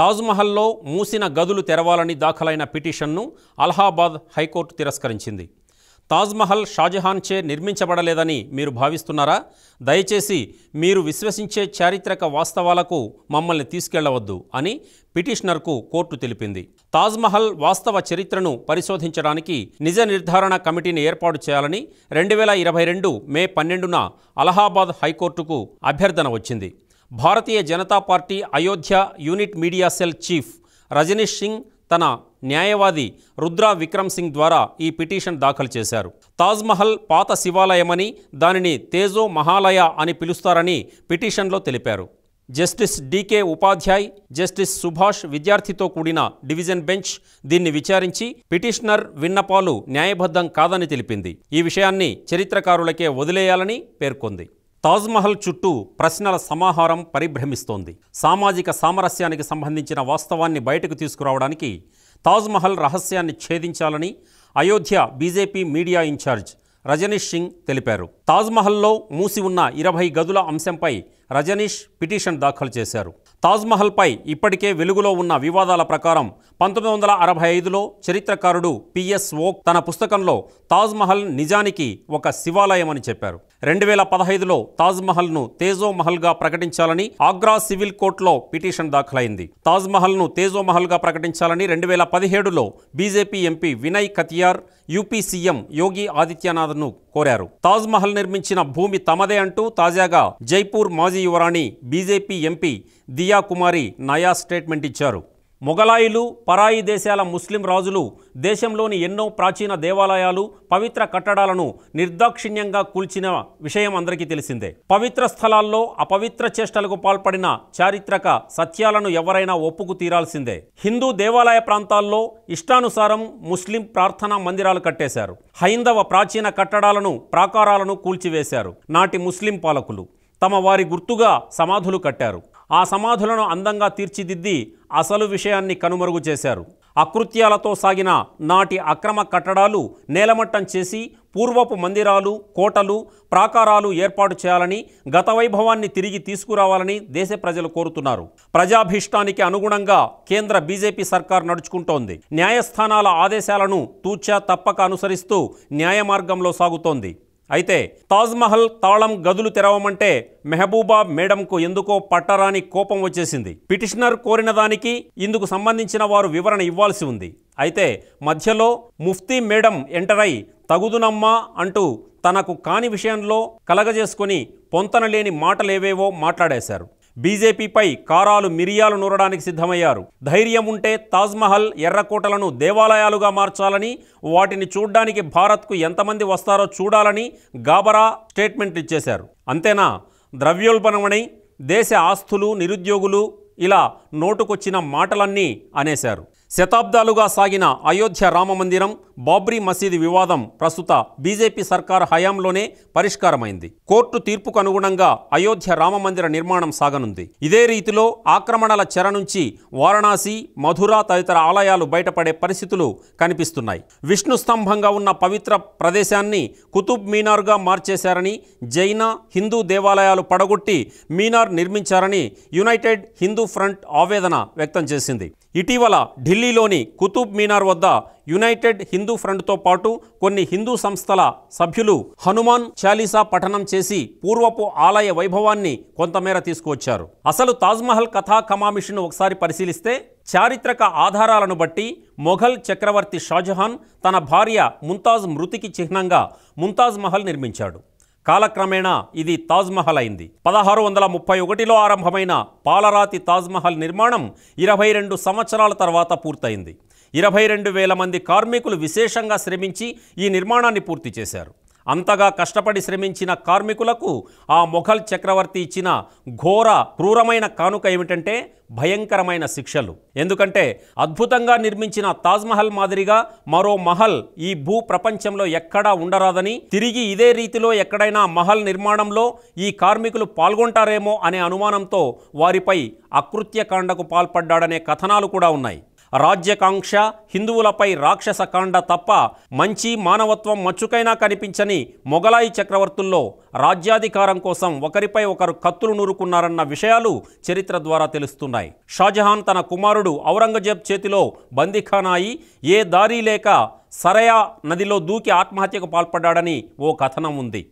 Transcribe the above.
తాజ్మహల్లో మూసిన గదులు తెరవాలని దాఖలైన పిటిషన్ను అలహాబాద్ హైకోర్టు తిరస్కరించింది తాజ్మహల్ షాజహాన్చే నిర్మించబడలేదని మీరు భావిస్తున్నారా దయచేసి మీరు విశ్వసించే చారిత్రక వాస్తవాలకు మమ్మల్ని తీసుకెళ్లవద్దు అని పిటిషనర్కు కోర్టు తెలిపింది తాజ్మహల్ వాస్తవ చరిత్రను పరిశోధించడానికి నిజ నిర్ధారణ కమిటీని ఏర్పాటు చేయాలని రెండు వేల ఇరవై రెండు మే పన్నెండున అలహాబాద్ హైకోర్టుకు అభ్యర్థన వచ్చింది Bharatiya Janata party Ayodhya unit media cell chief Rajneesh Singh తన న్యాయవాది రుద్రా విక్రమ్ సింగ్ ద్వారా ఈ పిటిషన్ దాఖలు చేశారు తాజ్మహల్ పాత శివాలయమని దానిని తేజో మహాలయ అని పిలుస్తారని పిటిషన్లో తెలిపారు justice D K Upadhyay justice Subhash విద్యార్థితో కూడిన డివిజన్ బెంచ్ దీన్ని విచారించి పిటిషనర్ విన్నపాలు న్యాయబద్ధం కాదని తెలిపింది ఈ విషయాన్ని చరిత్రకారులకే వదిలేయాలని పేర్కొంది తాజ్మహల్ చుట్టూ ప్రశ్నల సమాహారం పరిభ్రమిస్తోంది సామాజిక సామరస్యానికి సంబంధించిన వాస్తవాన్ని బయటకు తీసుకురావడానికి తాజ్మహల్ రహస్యాన్ని ఛేదించాలని Ayodhya BJP media in charge Rajneesh Singh తెలిపారు తాజ్మహల్లో మూసి ఉన్న ఇరవై గదుల అంశంపై రజనీష్ పిటిషన్ దాఖలు చేశారు తాజ్మహల్పై ఇప్పటికే వెలుగులో ఉన్న వివాదాల ప్రకారం పంతొమ్మిది వందల అరవై ఐదులో చరిత్రకారుడు పిఎస్ ఓక్ తన పుస్తకంలో తాజ్మహల్ నిజానికి ఒక శివాలయం అని చెప్పారు రెండు వేల పదహైదులో తాజ్మహల్ను తేజోమహల్గా ప్రకటించాలని ఆగ్రా సివిల్ కోర్టులో పిటిషన్ దాఖలైంది తాజ్మహల్ను తేజోమహల్గా ప్రకటించాలని రెండు వేల పదిహేడులో BJP MP Vinay Katiyar UP CM Yogi ఆదిత్యనాథ్ను కోరారు తాజ్మహల్ నిర్మించిన భూమి తమదే అంటూ తాజాగా జైపూర్ మాజీ యువరాణి బీజేపీ ఎంపీ దియా కుమారి నయా స్టేట్మెంట్ ఇచ్చారు మొఘలాయిలు పరాయి దేశాల ముస్లిం రాజులు దేశంలోని ఎన్నో ప్రాచీన దేవాలయాలు పవిత్ర కట్టడాలను నిర్దాక్షిణ్యంగా కూల్చిన విషయం అందరికీ తెలిసిందే పవిత్ర స్థలాల్లో అపవిత్ర చేష్టలకు పాల్పడిన చారిత్రక సత్యాలను ఎవరైనా ఒప్పుకు తీరాల్సిందే హిందూ దేవాలయ ప్రాంతాల్లో ఇష్టానుసారం ముస్లిం ప్రార్థనా మందిరాలు కట్టేశారు హైందవ ప్రాచీన కట్టడాలను ప్రాకారాలను కూల్చివేశారు నాటి ముస్లిం పాలకులు తమ వారి గుర్తుగా సమాధులు కట్టారు ఆ సమాధులను అందంగా తీర్చిదిద్ది అసలు విషయాన్ని కనుమరుగు చేశారు అకృత్యాలతో సాగిన నాటి అక్రమ కట్టడాలు నేలమట్టం చేసి పూర్వపు మందిరాలు కోటలు ప్రాకారాలు ఏర్పాటు చేయాలని గత వైభవాన్ని తిరిగి తీసుకురావాలని దేశ ప్రజలు కోరుతున్నారు ప్రజాభీష్టానికి అనుగుణంగా కేంద్ర బీజేపీ సర్కార్ నడుచుకుంటోంది న్యాయస్థానాల ఆదేశాలను తూచా తప్పక అనుసరిస్తూ న్యాయ మార్గంలో సాగుతోంది అయితే తాజ్మహల్ తాళం గదులు తెరవమంటే మెహబూబా మేడంకు ఎందుకో పట్టరాని కోపం వచ్చేసింది పిటిషనర్ కోరిన దానికి ఇందుకు సంబంధించిన వారు వివరణ ఇవ్వాల్సి ఉంది అయితే మధ్యలో ముఫ్తీ మేడం ఎంటరై తగుదునమ్మా అంటూ తనకు కాని విషయంలో కలగజేసుకుని పొంతనలేని మాటలేవేవో మాట్లాడేశారు బీజేపీపై కారాలు మిరియాలు నూరడానికి సిద్ధమయ్యారు ధైర్యం ఉంటే తాజ్మహల్ ఎర్రకోటలను దేవాలయాలుగా మార్చాలని వాటిని చూడ్డానికి భారత్కు ఎంతమంది వస్తారో చూడాలని గాబరా స్టేట్మెంట్ ఇచ్చేశారు అంతేనా ద్రవ్యోల్బణమని దేశ ఆస్తులు నిరుద్యోగులు ఇలా నోటుకొచ్చిన మాటలన్నీ అనేశారు శతాబ్దాలుగా సాగిన అయోధ్య రామమందిరం బాబ్రీ మసీదు వివాదం ప్రస్తుత బీజేపీ సర్కార్ హయాంలోనే పరిష్కారమైంది కోర్టు తీర్పుకు అనుగుణంగా అయోధ్య రామమందిర నిర్మాణం సాగనుంది ఇదే రీతిలో ఆక్రమణల చెర నుంచి వారణాసి మధుర తదితర ఆలయాలు బయటపడే పరిస్థితులు కనిపిస్తున్నాయి విష్ణు స్తంభంగా ఉన్న పవిత్ర ప్రదేశాన్ని కుతుబ్ మీనార్గా మార్చేశారని జైన హిందూ దేవాలయాలు పడగొట్టి మీనార్ నిర్మించారని యునైటెడ్ హిందూ ఫ్రంట్ ఆవేదన వ్యక్తం చేసింది ఇటీవల ఢిల్లీలోని కుతుబ్ మీనార్ వద్ద యునైటెడ్ హిందూ ఫ్రంట్తో పాటు కొన్ని హిందూ సంస్థల సభ్యులు హనుమాన్ చాలీసా పఠనం చేసి పూర్వపు ఆలయ వైభవాన్ని కొంతమేర తీసుకువచ్చారు అసలు తాజ్మహల్ కథా కమామిషన్ను ఒకసారి పరిశీలిస్తే చారిత్రక ఆధారాలను బట్టి మొఘల్ చక్రవర్తి షాజహాన్ తన భార్య ముంతాజ్ మృతికి చిహ్నంగా ముంతాజ్ మహల్ నిర్మించాడు కాలక్రమేణా ఇది తాజ్మహల్ అయింది పదహారు వందల ముప్పై ఒకటిలో ఆరంభమైన పాలరాతి తాజ్మహల్ నిర్మాణం ఇరవై రెండు సంవత్సరాల తర్వాత పూర్తయింది ఇరవై రెండు వేల మంది కార్మికులు విశేషంగా శ్రమించి ఈ నిర్మాణాన్ని పూర్తి చేశారు అంతగా కష్టపడి శ్రమించిన కార్మికులకు ఆ మొఘల్ చక్రవర్తి ఇచ్చిన ఘోర క్రూరమైన కానుక ఏమిటంటే భయంకరమైన శిక్షలు ఎందుకంటే అద్భుతంగా నిర్మించిన తాజ్మహల్ మాదిరిగా మరో మహల్ ఈ భూ ప్రపంచంలో ఎక్కడా ఉండరాదని తిరిగి ఇదే రీతిలో ఎక్కడైనా మహల్ నిర్మాణంలో ఈ కార్మికులు పాల్గొంటారేమో అనే అనుమానంతో వారిపై అకృత్యకాండకు పాల్పడ్డాడనే కథనాలు కూడా ఉన్నాయి రాజ్యాకాంక్ష హిందువులపై రాక్షస కాండ తప్ప మంచి మానవత్వం మచ్చుకైనా కనిపించని మొఘలాయి చక్రవర్తుల్లో రాజ్యాధికారం కోసం ఒకరిపై ఒకరు కత్తులు నూరుకున్నారన్న విషయాలు చరిత్ర ద్వారా తెలుస్తున్నాయి షాజహాన్ తన కుమారుడు ఔరంగజేబ్ చేతిలో బందిఖానాయి ఏ దారి లేక సరయా నదిలో దూకి ఆత్మహత్యకు పాల్పడ్డాడని ఓ కథనం ఉంది